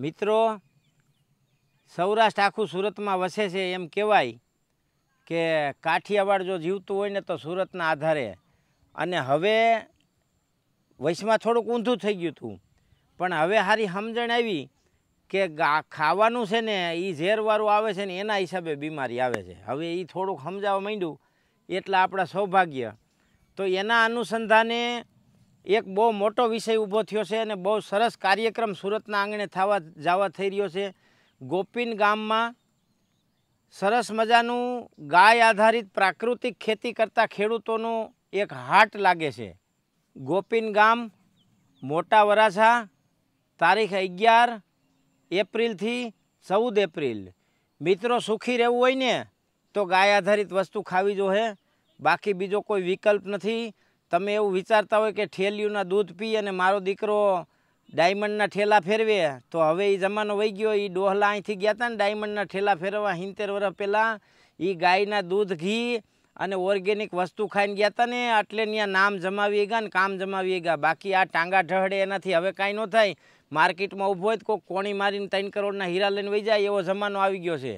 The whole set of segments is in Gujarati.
મિત્રો સૌરાષ્ટ્ર આખું સુરતમાં વસે છે એમ કહેવાય કે કાઠિયાવાડ જો જીવતું હોય ને તો સુરતના આધારે અને હવે વયસમાં થોડુંક ઊંધું થઈ ગયું હતું પણ હવે સારી સમજણ આવી કે ખાવાનું છે ને એ ઝેરવાળું આવે છે ને એના હિસાબે બીમારી આવે છે હવે એ થોડુંક સમજાવવા માંડ્યું એટલે આપણા સૌભાગ્ય તો એના અનુસંધાને એક બહુ મોટો વિષય ઊભો થયો છે અને બહુ સરસ કાર્યક્રમ સુરતના આંગણે થવા જવા થઈ રહ્યો છે ગોપીન ગામમાં સરસ મજાનું ગાય આધારિત પ્રાકૃતિક ખેતી કરતા ખેડૂતોનું એક હાટ લાગે છે ગોપીન ગામ મોટા વરાછા તારીખ અગિયાર એપ્રિલથી ચૌદ એપ્રિલ મિત્રો સુખી રહેવું હોય ને તો ગાય આધારિત વસ્તુ ખાવી જોઈએ બાકી બીજો કોઈ વિકલ્પ નથી તમે એવું વિચારતા હોય કે ઠેલિયુંના દૂધ પી અને મારો દીકરો ડાયમંડના ઠેલા ફેરવે તો હવે એ જમાનો વહી ગયો એ ડોહલા અહીંથી ગયા હતા ને ડાયમંડના ઠેલા ફેરવવા સિત્તેર વર્ષ પહેલાં એ ગાયના દૂધ ઘી અને ઓર્ગેનિક વસ્તુ ખાઈને ગયા હતા ને એટલે ત્યાં નામ જમાવી ગયા ને કામ જમાવી ગયા બાકી આ ટાંગા ઢહડે એનાથી હવે કાંઈ ન થાય માર્કેટમાં ઊભો હોય તો કોઈ કોણી મારીને ત્રણ કરોડના હીરા લઈને વહી જાય એવો જમાનો આવી ગયો છે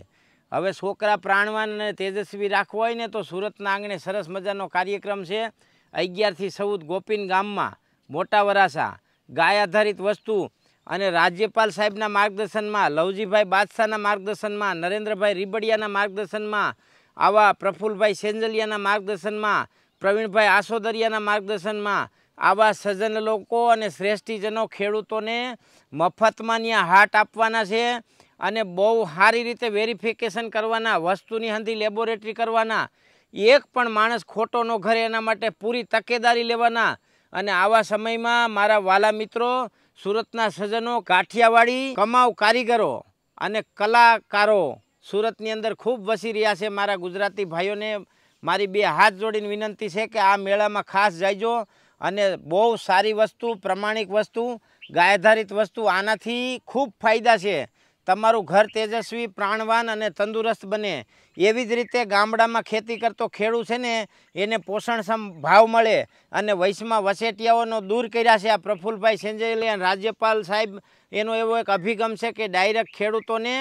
હવે છોકરા પ્રાણવાન અને તેજસ્વી રાખવા હોય ને તો સુરતના આંગણે સરસ મજાનો કાર્યક્રમ છે અગિયારથી ચૌદ ગોપીન ગામમાં મોટા વરાસા ગાય આધારિત વસ્તુ અને રાજ્યપાલ સાહેબના માર્ગદર્શનમાં લવજીભાઈ બાદશાહના માર્ગદર્શનમાં નરેન્દ્રભાઈ રીબડિયાના માર્ગદર્શનમાં આવા પ્રફુલભાઈ સેન્જલિયાના માર્ગદર્શનમાં પ્રવીણભાઈ આસોદરિયાના માર્ગદર્શનમાં આવા સજ્જન લોકો અને શ્રેષ્ઠીજનો ખેડૂતોને મફતમાં ત્યાં હાટ આપવાના છે અને બહુ સારી રીતે વેરિફિકેશન કરવાના વસ્તુની હંધી લેબોરેટરી કરવાના એક પણ માણસ ખોટો ન ઘરે એના માટે પૂરી તકેદારી લેવાના અને આવા સમયમાં મારા વાલા મિત્રો સુરતના સજ્જનો કાઠિયાવાડી કમાવ કારીગરો અને કલાકારો સુરતની અંદર ખૂબ વસી રહ્યા છે મારા ગુજરાતી ભાઈઓને મારી બે હાથ જોડીને વિનંતી છે કે આ મેળામાં ખાસ જાયજો અને બહુ સારી વસ્તુ પ્રમાણિક વસ્તુ ગાયધારિત વસ્તુ આનાથી ખૂબ ફાયદા છે તમારું ઘર તેજસ્વી પ્રાણવાન અને તંદુરસ્ત બને એવી જ રીતે ગામડામાં ખેતી કરતો ખેડૂત છે ને એને પોષણક્ષમ ભાવ મળે અને વયસમાં વસેટિયાઓનો દૂર કર્યા છે આ પ્રફુલભાઈ સેંજેલિયા રાજ્યપાલ સાહેબ એનો એવો એક અભિગમ છે કે ડાયરેક્ટ ખેડૂતોને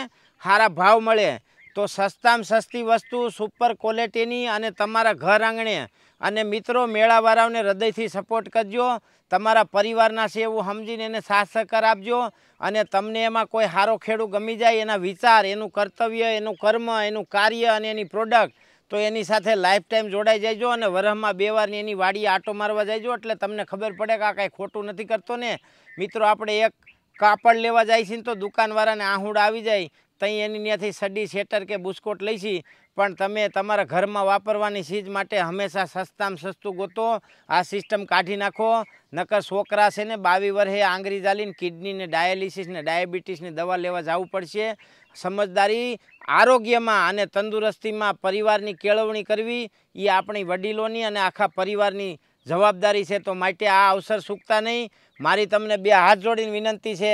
સારા ભાવ મળે તો સસ્તામાં સસ્તી વસ્તુ સુપર ક્વોલિટીની અને તમારા ઘર આંગણે અને મિત્રો મેળાવાળાઓને હૃદયથી સપોર્ટ કરજો તમારા પરિવારના છે એવું સમજીને એને સાથ સહકાર આપજો અને તમને એમાં કોઈ સારો ખેડૂ ગમી જાય એના વિચાર એનું કર્તવ્ય એનું કર્મ એનું કાર્ય અને એની પ્રોડક્ટ તો એની સાથે લાઈફ ટાઈમ જોડાઈ જજો અને વરહમાં બે વારની એની વાડી આટો મારવા જજો એટલે તમને ખબર પડે કે આ કાંઈ ખોટું નથી કરતો ને મિત્રો આપણે એક કાપડ લેવા જાય છે તો દુકાનવાળાને આહુડ આવી જાય તઈ એની ત્યાંથી સડી સેટર કે બુસ્કોટ લઈશી પણ તમે તમારા ઘરમાં વાપરવાની ચીજ માટે હંમેશા સસ્તામાં સસ્તું ગોતો આ સિસ્ટમ કાઢી નાખો નકર છોકરા છે ને બાવી વર્ષે આંગરી ચાલીને કિડનીને ડાયાલિસિસને ને ડાયાબિટીસની દવા લેવા જવું પડશે સમજદારી આરોગ્યમાં અને તંદુરસ્તીમાં પરિવારની કેળવણી કરવી એ આપણી વડીલોની અને આખા પરિવારની જવાબદારી છે તો માટે આ અવસર ચૂકતા નહીં મારી તમને બે હાથ જોડીને વિનંતી છે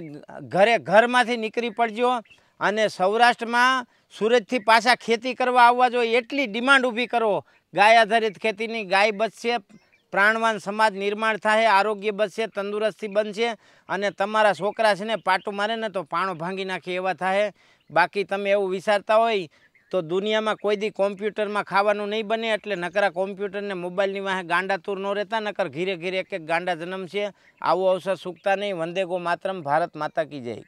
કે ઘરે ઘરમાંથી નીકળી પડજો અને સૌરાષ્ટ્રમાં સુરતથી પાછા ખેતી કરવા આવવા જોઈએ એટલી ડિમાન્ડ ઊભી કરો ગાય આધારિત ખેતીની ગાય બચશે પ્રાણવાન સમાજ નિર્માણ થાય આરોગ્ય બચશે તંદુરસ્તી બનશે અને તમારા છોકરા છે ને પાટું મારે ને તો પાણો ભાંગી નાખે એવા થાય બાકી તમે એવું વિચારતા હોય તો દુનિયામાં કોઈ દી કોમ્પ્યુટરમાં ખાવાનું નહીં બને એટલે નકરા કોમ્પ્યુટરને મોબાઈલની વાહે ગાંડા તૂર ન રહેતા નકર ઘીરે ઘીરે એક એક ગાંડા જન્મ છે આવો અવસર સૂકતા નહીં વંદેગો માત્રમ ભારત માતા કી જય